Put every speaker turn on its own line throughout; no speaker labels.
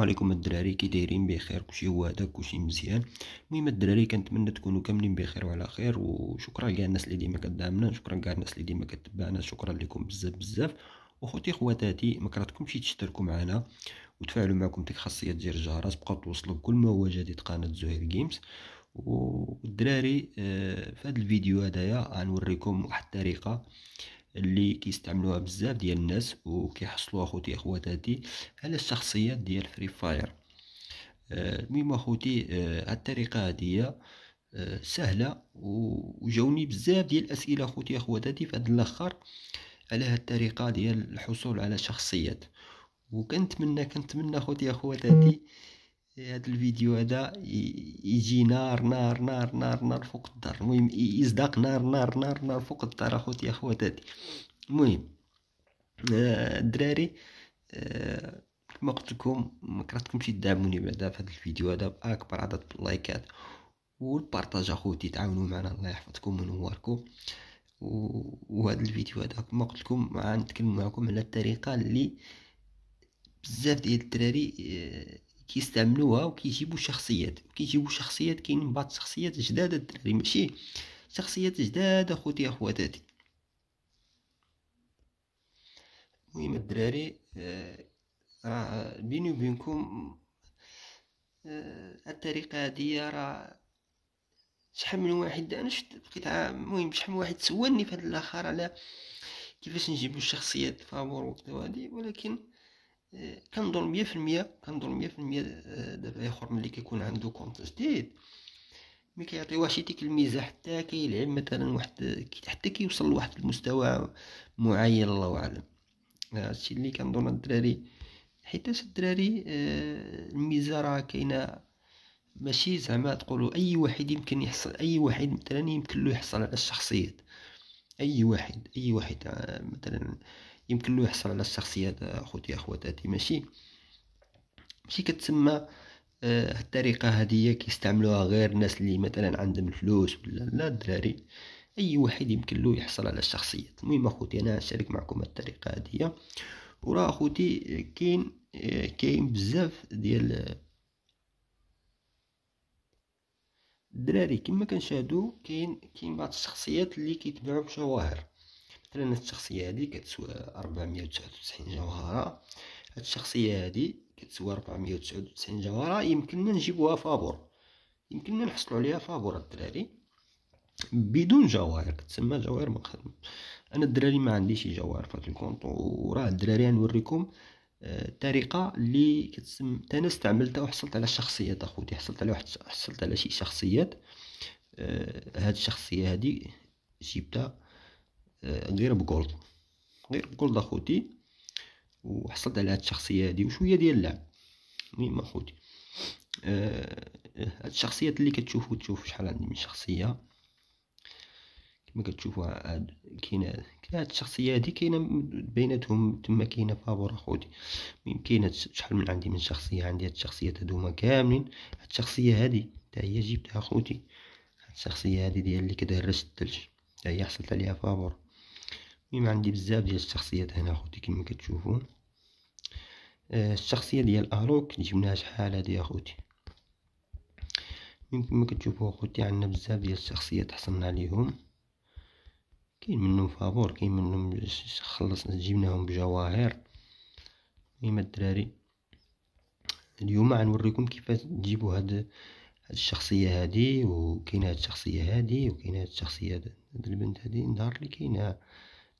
عليكم الدراري كي دايرين بخير كلشي هو هذا كلشي مزيان المهم الدراري كنتمنى تكونوا كاملين بخير وعلى خير وشكرا لكاع الناس اللي ديما كدعمنا شكرا لكاع الناس اللي ديما كتبعنا شكرا لكم بزاف بزاف وخوتي خواتاتي ما كرهتكمش تشتركوا معنا وتفاعلوا معكم ديك خاصيه ديال الجرس بقاو توصلوا بكل ما هو جديد قناه زهير جيمز والدراري آه، في هذا الفيديو هدايا غنوريكم واحد الطريقه اللي كيستعملوها بزاف ديال الناس وكيحصلوها خوتي اخواتاتي على الشخصيات ديال فري فاير المهم اخوتي آه، هاد الطريقه هادي آه، سهله وجاوني بزاف ديال الاسئله اخوتي اخواتاتي في هاد الاخر على هاد الطريقه ديال الحصول على شخصيات وكنتمنى كنتمنى اخوتي اخواتاتي هذا الفيديو هذا يجي نار نار نار نار نار فوق الدار المهم يصدق نار نار نار نار فوق الدار اخوتي اخواتاتي المهم آه، الدراري آه، كما قلت لكم ما كرهتكمش تدعموني بعدا في هذا الفيديو هذا باكبر عدد اللايكات والبارطاج اخوتي تعاونوا معنا الله يحفظكم وينوركم وهذا الفيديو هذا كما قلت لكم غنتكلم معكم على الطريقه اللي بزاف ديال الدراري آه، كيستعملوها وكيجيبوا شخصيات كيجيبوا شخصيات كاينين بعض الشخصيات جداد الدراري ماشي شخصيات جداد اخوتي اخواتاتي المهم الدراري آه، راه بيني وبينكم آه، الطريقه هذه راه شحال من واحد انا شفت بقيت المهم شحال من واحد سولني في هذا الاخر على كيفاش نجيبو الشخصيات فابور وكذا وهادي ولكن إيه، كنظن مية كنظن مية آه، دابا اخر ملي كيكون عنده كونت جديد ملي كيعطيوه شي ديك الميزه حتى كيلعب مثلا واحد حتى كيوصل لواحد المستوى معين الله اعلم هادشي اللي كنظن الدراري حيت الدراري آه، الميزه راه كاينه ماشي زعما تقولوا اي واحد يمكن يحصل اي واحد مثلا يمكن له يحصل على الشخصيات اي واحد اي واحد آه، مثلا يمكن له يحصل على الشخصيه هذا اخوتي اخواتاتي ماشي ماشي كتسمى آه الطريقه هذه كيستعملوها غير الناس اللي مثلا عندهم الفلوس ولا لا الدراري اي واحد يمكن له يحصل على الشخصيات المهم اخوتي انا نشارك معكم الطريقه هذه وراه اخوتي كاين آه، كاين بزاف ديال آه، الدراري كما كنشاهدوا كاين كاين بعض الشخصيات اللي كيتبعوا بجواهر مثلا الشخصيه هذه كتسوى 499 جوهره هاد الشخصيه هذه كتسوى 499 جوهره يمكننا نجيبوها فابور يمكننا نحصلوا عليها فابور الدراري بدون جواهر تسمى جواهر مقدم انا الدراري ما شي جواهر فهاد الكونط وراه الدراري غنوريكم الطريقه آه، اللي كتسم انا استعملتها وحصلت على شخصيات اخوتي حصلت على واحد حصلت على شي شخصيات آه، هاد الشخصيه هادي جبتها غير بجولد غير بجولد اخوتي وحصلت على هاد الشخصيه هادي وشويه ديال اللعب المهم اخوتي آه، هاد الشخصيات اللي كتشوفوا تشوف شحال عندي من شخصيه كما كتشوفوا هاد كاينه هاد الشخصيه هادي كاينه بيناتهم تما كاينه فابور اخوتي المهم كاينه شحال من عندي من شخصيه عندي هاد الشخصيات هادوما كاملين هاد الشخصيه هادي حتى هي جبتها اخوتي هاد الشخصيه هادي ديال اللي كتهرس الثلج حتى هي حصلت عليها فابور المهم عندي بزاف ديال الشخصيات هنا خوتي كما كتشوفوا آه، الشخصيه ديال اروك جبناها شحال هادي اخوتي المهم ما كتشوفوا اخوتي عندنا بزاف ديال الشخصيات حصلنا عليهم كاين منهم فابور كاين منهم خلصنا جبناهم بجواهر المهم الدراري اليوم غنوريكم كيفاش تجيبوا هاد الشخصيه هادي وكاينه هاد الشخصيه هادي وكاينه هاد الشخصيه هاد البنت هادي نهار اللي كاينه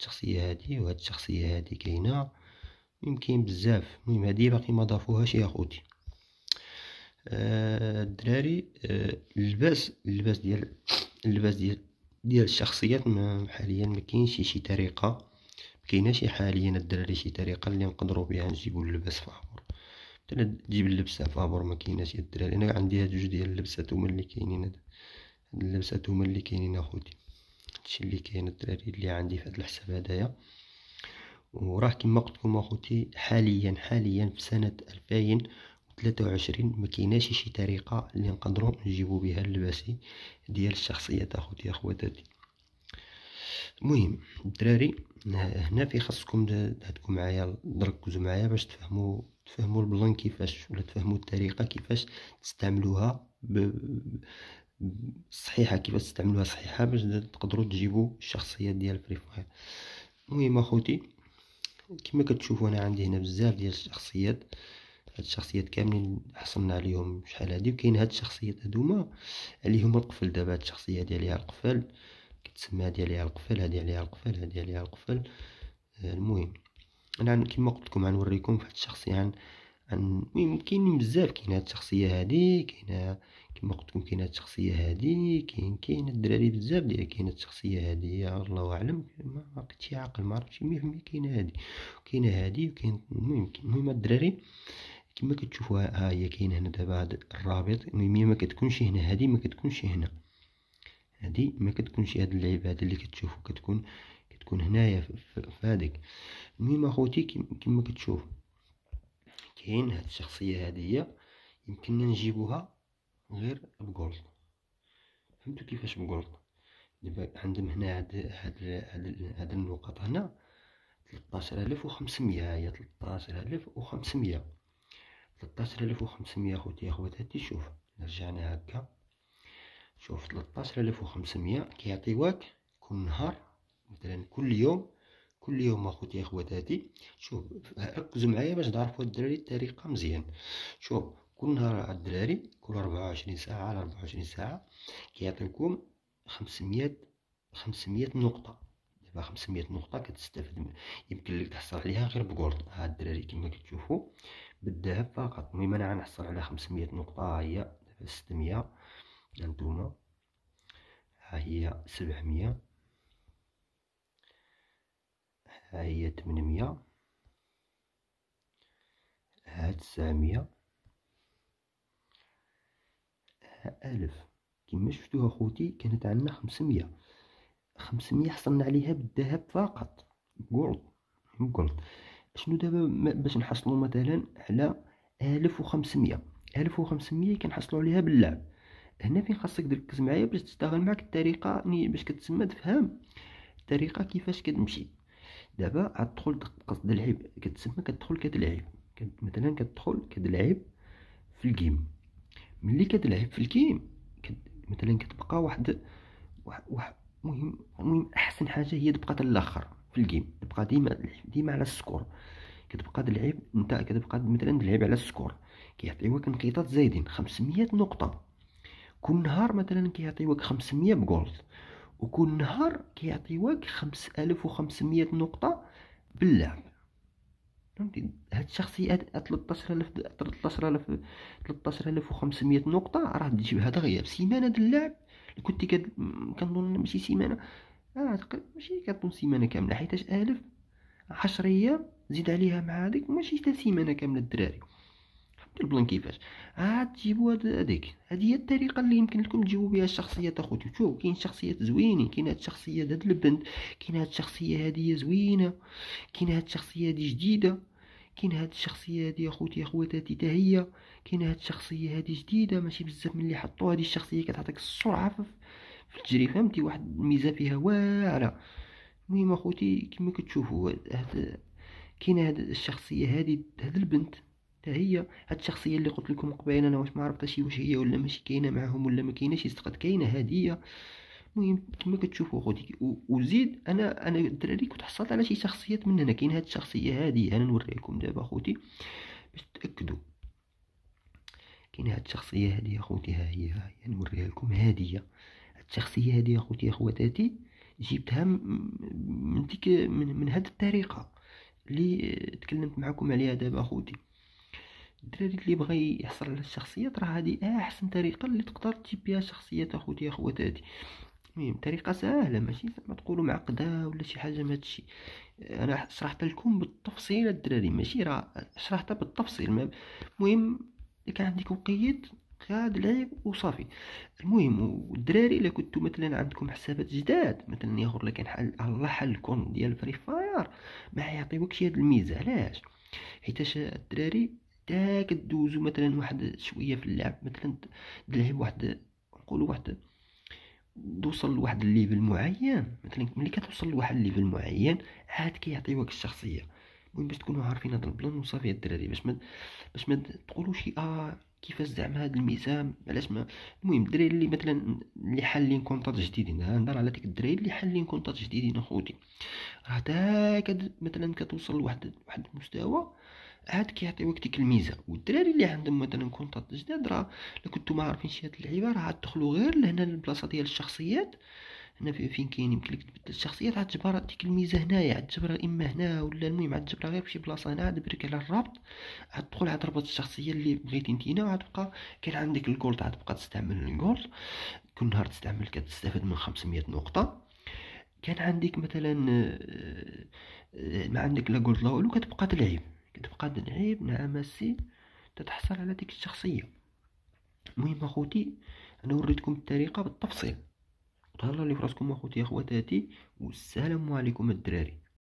الشخصيه هذه وهاد الشخصيه هذه كاينه يمكن بزاف المهم هذه باقي ما ضافوهاش يا اخوتي آه، الدراري آه، اللباس اللباس ديال اللباس ديال ديال الشخصيات ما حاليا ما كاينش شي طريقه ما كايناش حاليا الدراري شي طريقه اللي نقدروا بها نجيبوا اللباس فابور مثلا تجيب اللبسه فابور ما كايناش يا الدراري انا عندي هاد جوج ديال اللبسات هما اللي كاينين هاد اللبسات هما اللي كاينين اخوتي هادشي اللي كاين الدراري اللي عندي في هاد الحساب هدايا وراه كما قلت لكم اخوتي حاليا حاليا في سنه 2023 ما كايناش شي طريقه اللي نقدروا نجيبوا بها اللباسي ديال الشخصيات اخوتي اخواتاتي المهم الدراري هنا في خاصكم تكون معايا تركزوا معايا باش تفهموا تفهموا البلان كيفاش ولا تفهموا الطريقه كيفاش تستعملوها صحيحه كيفاش تستعملوها صحيحه باش تقدروا تجيبوا الشخصيه ديال فري فاير المهم اخوتي كما كتشوفوا انا عندي هنا بزاف ديال الشخصيات هاد الشخصيات كاملين حصلنا عليهم شحال هادي وكاين هاد الشخصيات هادوما عليهم القفل دابا هاد الشخصيه ديالها القفل كتسمى هادي عليها القفل هادي عليها القفل هادي عليها القفل المهم انا كما قلت لكم غنوريكم فهاد الشخصيه يعني المهم كاينين بزاف كاين هاد الشخصيه هادي كاين كما قلت لكم كاين هاد الشخصيه هادي كاين كاين الدراري بزاف ديال كاين هاد الشخصيه هادي الله اعلم ما بقيتش عاقل ما عرفتش 100% كاين هادي كاين هادي وكاين المهم المهم الدراري كما كتشوفوا ها هي كاين هنا دابا هاد الرابط المهم ما كتكونش هنا هادي ما كتكونش هنا هادي ما كتكونش هاد اللعيبه هادي اللي كتشوفوا كتكون كتكون هنايا في هذيك المهم اخوتي كما كتشوفو كاين هاد الشخصيه هادية يمكننا نجيبوها غير بجولد فهمتوا كيفاش بجولد دابا عندهم هنا هاد هاد هاد, هاد النقط هنا وخمسمية هي وخمسميه خوتي اخوتي اخواتاتي شوف رجعنا هكا شوف وخمسمية كيعطيوك كل نهار مثلا كل يوم كل يوم اخوتي اخواتاتي شوف ركزوا معايا باش تعرفوا الدراري الطريقه مزيان شوف كل نهار على الدراري كل 24 ساعه على 24 ساعه كيعطيكم 500 500 نقطه دابا 500 نقطه كتستافد يمكن لك تحصل عليها غير بجولد ها الدراري كما كتشوفوا بالذهب فقط المهم انا غنحصل على 500 نقطه ها هي 600 ها انتوما ها هي 700 ها هي تمنمية ها تسعمية ها ألف كيما شفتوها خوتي كانت عندنا خمسمية خمسمية حصلنا عليها بالذهب فقط جولد جولد شنو دابا باش نحصلو مثلا على ألف وخمسمية ألف وخمسمية كنحصلو عليها باللعب هنا فين خاصك تركز معايا باش تشتغل معاك الطريقة باش كتسمى تفهم الطريقة كيفاش كتمشي دابا عاد تدخل قصد اللعب كتسمى كتدخل كتلعب مثلا كتدخل كتلعب في الجيم ملي كتلعب في الجيم مثلا كتبقى واحد واحد المهم المهم احسن حاجه هي تبقى الاخر في الجيم تبقى ديما ديما على السكور كتبقى تلعب انت كتبقى مثلا تلعب على السكور كيعطيوك نقيطات زايدين 500 نقطه كل نهار مثلا كيعطيوك 500 بجولد وكل نهار كيعطيوك وخمسمية نقطه باللعب فهمتي هاد الشخصية الف 13000 الف وخمسمية نقطه راه تجيب هذا غير سيمانه د اللعب كنتي كنظن ماشي سيمانه اه تقريبا ماشي كنظن سيمانه كامله حيتاش الف عشر ايام زيد عليها مع هاديك ماشي حتى سيمانه كامله الدراري دير بلان كيفاش عاد تجيبوا هذيك هذه هي الطريقه اللي يمكن لكم تجيبوا بها الشخصيات اخوتي شوف كاين شخصيات زوينين كاين هاد الشخصيه هاد البنت كاين هاد الشخصيه هذه زوينه كاين هاد الشخصيه هذه جديده كاين هاد الشخصيه هادي اخوتي اخواتاتي حتى هي كاين هاد الشخصيه هادي جديده ماشي بزاف من اللي حطوا هادي الشخصيه كتعطيك السرعه في التجري فهمتي واحد الميزه فيها واعره المهم اخوتي كما كتشوفوا هاد كاين هاد الشخصيه هادي هاد البنت لا هي هاد الشخصيه اللي قلت لكم قبيل انا واش ما عرفتش واش هي ولا ماشي كاينه معاهم ولا ما كايناش قد كاينه هاديه المهم كما كتشوفوا خوتي وزيد انا انا الدراري كنت حصلت على شي شخصيات من هنا كاين هاد الشخصيه هادي انا نوريكم دابا خوتي باش تاكدوا كاين هاد الشخصيه هادي خوتي ها هي ها هي نوريها لكم هاديه هاد الشخصيه هادي خوتي اخواتاتي جبتها من ديك من, من هاد الطريقه اللي تكلمت معكم عليها دابا خوتي الدراري اللي بغى يحصل على الشخصيات راه هذه احسن طريقه اللي تقدر تجيب بها شخصيات اخوتي اخواتاتي المهم طريقه سهله ماشي زعما تقولوا معقده ولا شي حاجه من هادشي انا شرحت لكم بالتفصيل الدراري ماشي راه شرحتها بالتفصيل المهم كان عندك وقيت غاد لعب وصافي المهم والدراري الا كنتو مثلا عندكم حسابات جداد مثلا ياخر لك حل الله حل كون ديال فري فاير ما يعطيوكش هاد الميزه علاش حيتاش الدراري حتى كدوزو مثلا واحد شويه في اللعب مثلا تلعب واحد نقولوا واحد توصل لواحد الليفل معين مثلا ملي كتوصل لواحد الليفل معين عاد كيعطيوك الشخصيه المهم باش تكونوا عارفين هذا البلان وصافي الدراري باش ما باش ما تقولوش اه كيفاش زعما هاد الميزان علاش ما المهم الدراري اللي مثلا اللي حالين كونطات جديدين هنهضر على ديك الدراري اللي حالين كونطات جديدين اخوتي راه تا مثلا كتوصل لواحد واحد المستوى عاد كيعطي وقتك الميزه والدراري اللي عندهم مثلا كونطات جداد راه لو كنتو ما عارفينش هاد اللعيبه راه عاد تدخلوا غير لهنا للبلاصه ديال الشخصيات هنا فين كاين يمكن لك تبدل الشخصيات عاد تجبرها ديك الميزه هنايا عاد تجبرها اما هنا ولا المهم عاد تجبرها غير فشي بلاصه هنا عاد برك على الرابط عاد تدخل عاد تربط الشخصيه اللي بغيتي نتينا وعاد تبقى كاين عندك الجولد عاد تبقى تستعمل الجولد كل نهار تستعمل كتستافد من 500 نقطه كان عندك مثلا آه، آه، ما عندك لا جولد لا والو كتبقى تلعب كتبقى تنعيب نعم السين تتحصل على ديك الشخصيه المهم اخوتي انا وريتكم الطريقه بالتفصيل تهلاو لي فراسكم اخوتي اخواتاتي والسلام عليكم الدراري